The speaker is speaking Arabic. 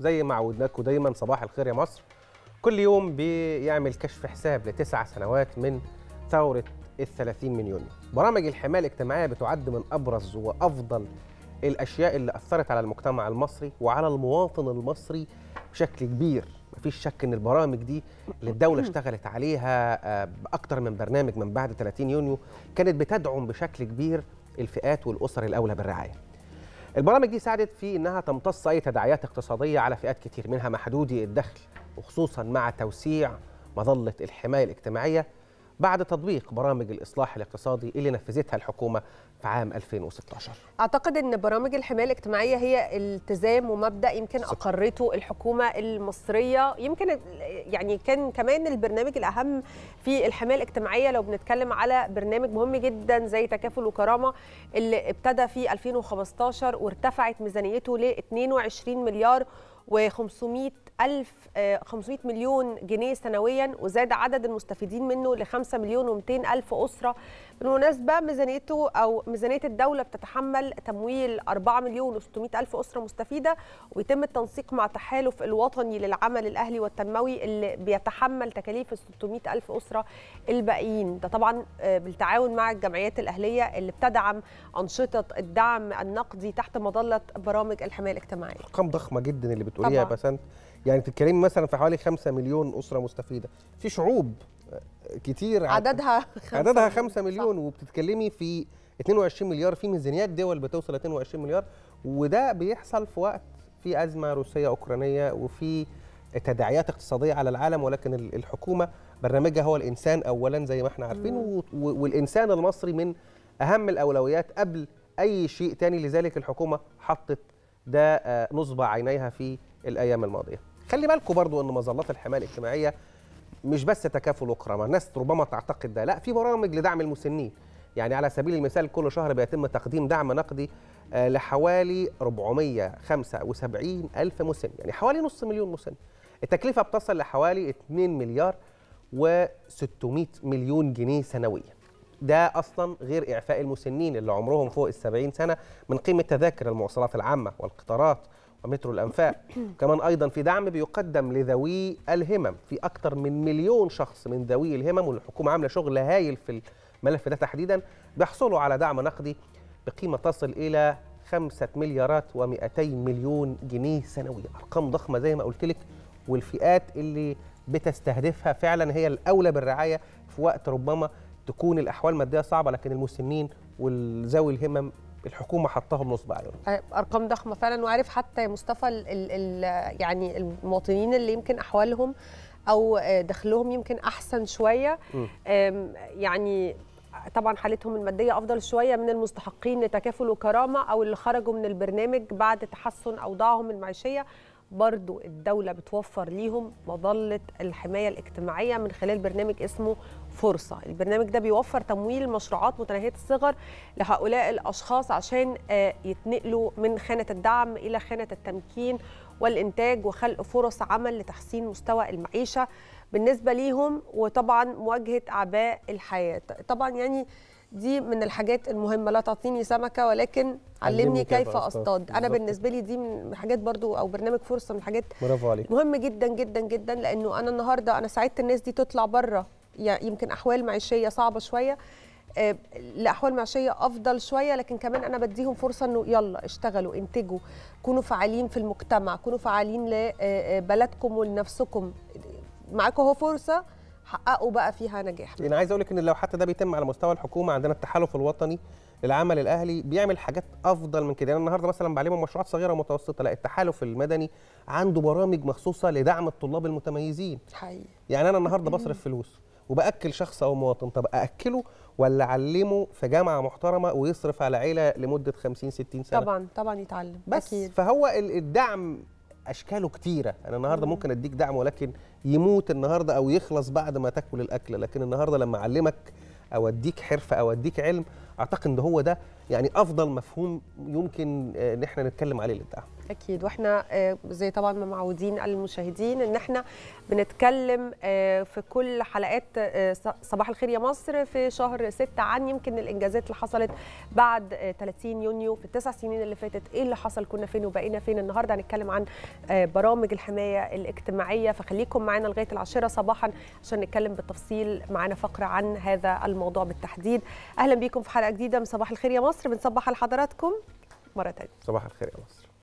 زي ما عودناكم دايما صباح الخير يا مصر كل يوم بيعمل كشف حساب لتسع سنوات من ثورة ال 30 من يونيو برامج الحماية الاجتماعية بتعد من أبرز وأفضل الأشياء اللي أثرت على المجتمع المصري وعلى المواطن المصري بشكل كبير مفيش شك ان البرامج دي اللي الدوله اشتغلت عليها آه، باكتر من برنامج من بعد 30 يونيو كانت بتدعم بشكل كبير الفئات والاسر الاولى بالرعايه البرامج دي ساعدت في انها تمتص اي تداعيات اقتصاديه على فئات كتير منها محدودي الدخل وخصوصا مع توسيع مظله الحمايه الاجتماعيه بعد تطبيق برامج الإصلاح الاقتصادي اللي نفذتها الحكومة في عام 2016 أعتقد أن برامج الحماية الاجتماعية هي التزام ومبدأ يمكن أقرته الحكومة المصرية يمكن يعني كان كمان البرنامج الأهم في الحماية الاجتماعية لو بنتكلم على برنامج مهم جدا زي تكافل وكرامة اللي ابتدى في 2015 وارتفعت ميزانيته ل 22 مليار و500 1500 آه، مليون جنيه سنويا وزاد عدد المستفيدين منه ل 5 مليون و200 ألف أسرة بالمناسبة ميزانيته أو ميزانية الدولة بتتحمل تمويل 4 مليون و600 ألف أسرة مستفيدة ويتم التنسيق مع تحالف الوطني للعمل الأهلي والتنموي اللي بيتحمل تكاليف ال 600 ألف أسرة الباقيين ده طبعا آه، بالتعاون مع الجمعيات الأهلية اللي بتدعم أنشطة الدعم النقدي تحت مظلة برامج الحماية الاجتماعية أرقام ضخمة جدا اللي بتقوليها يا بسنت يعني بتتكلمي مثلا في حوالي 5 مليون اسره مستفيده في شعوب آه، كتير عددها خمسة عددها 5 مليون صح. وبتتكلمي في 22 مليار في ميزانيات دول بتوصل 22 مليار وده بيحصل في وقت في ازمه روسيه اوكرانيه وفي تداعيات اقتصاديه على العالم ولكن الحكومه برنامجها هو الانسان اولا زي ما احنا عارفين والانسان المصري من اهم الاولويات قبل اي شيء تاني لذلك الحكومه حطت ده آه، نصب عينيها في الايام الماضيه خلي بالكم برضو ان مظلات الحمايه الاجتماعيه مش بس تكافل وكرامه الناس ربما تعتقد ده لا في برامج لدعم المسنين يعني على سبيل المثال كل شهر بيتم تقديم دعم نقدي آه، لحوالي 475 ألف مسن يعني حوالي نص مليون مسن التكلفة بتصل لحوالي 2 مليار و600 مليون جنيه سنويا ده أصلا غير إعفاء المسنين اللي عمرهم فوق 70 سنة من قيمة تذاكر المواصلات العامة والقطارات مترو الأنفاق كمان أيضا في دعم بيقدم لذوي الهمم في أكثر من مليون شخص من ذوي الهمم والحكومة عاملة شغل هايل في الملف ده تحديدا بيحصلوا على دعم نقدي بقيمة تصل إلى 5 مليارات و200 مليون جنيه سنويا أرقام ضخمة زي ما قلت لك والفئات اللي بتستهدفها فعلا هي الأولى بالرعاية في وقت ربما تكون الأحوال المادية صعبة لكن المسنين والذوي الهمم الحكومه حطها بنصب عيونها ارقام ضخمه فعلا وعارف حتى يا مصطفى الـ الـ يعني المواطنين اللي يمكن احوالهم او دخلهم يمكن احسن شويه يعني طبعا حالتهم الماديه افضل شويه من المستحقين لتكافل وكرامه او اللي خرجوا من البرنامج بعد تحسن اوضاعهم المعيشيه برضو الدولة بتوفر ليهم مظلة الحماية الاجتماعية من خلال برنامج اسمه فرصة البرنامج ده بيوفر تمويل مشروعات متناهية الصغر لهؤلاء الأشخاص عشان آه، يتنقلوا من خانة الدعم إلى خانة التمكين والإنتاج وخلق فرص عمل لتحسين مستوى المعيشة بالنسبه ليهم وطبعا مواجهه اعباء الحياه طبعا يعني دي من الحاجات المهمه لا تعطيني سمكه ولكن علمني كيف اصطاد انا بالنسبه لي دي من حاجات برضو او برنامج فرصه من الحاجات برافو عليك مهم جدا جدا جدا لانه انا النهارده انا ساعدت الناس دي تطلع بره يعني يمكن احوال معيشيه صعبه شويه آه، لاحوال معيشيه افضل شويه لكن كمان انا بديهم فرصه انه يلا اشتغلوا انتجوا كونوا فعالين في المجتمع كونوا فعالين لبلدكم آه، آه، ولنفسكم معاكم اهو فرصه حققوا بقى فيها نجاح انا يعني عايز اقول لك ان لو حتى ده بيتم على مستوى الحكومه عندنا التحالف الوطني للعمل الاهلي بيعمل حاجات افضل من كده يعني النهارده مثلا بعلمهم مشروعات صغيره ومتوسطه لا التحالف المدني عنده برامج مخصوصه لدعم الطلاب المتميزين حقيقي يعني انا النهارده بصرف فلوس وباكل شخص او مواطن طب ااكله ولا اعلمه في جامعه محترمه ويصرف على عيله لمده 50 60 سنه طبعا طبعا يتعلم بس أكيد. فهو الدعم اشكاله كتيره انا النهارده ممكن اديك دعم ولكن يموت النهارده او يخلص بعد ما تاكل الاكله لكن النهارده لما اعلمك او اديك حرفه او اديك علم اعتقد ان هو ده يعني افضل مفهوم يمكن آه، ان احنا نتكلم عليه للدعم اكيد واحنا آه، زي طبعا ما معودين المشاهدين ان احنا بنتكلم آه، في كل حلقات صباح الخير يا مصر في شهر 6 عن يمكن الانجازات اللي حصلت بعد 30 يونيو في التسع سنين اللي فاتت ايه اللي حصل كنا فين وبقينا فين النهارده هنتكلم عن برامج الحمايه الاجتماعيه فخليكم معانا لغايه العاشره صباحا عشان نتكلم بالتفصيل معانا فقره عن هذا الموضوع بالتحديد اهلا بيكم في حلقه جديده من صباح الخير يا مصر مصر بنصبح لحضراتكم مره ثانيه صباح الخير يا مصر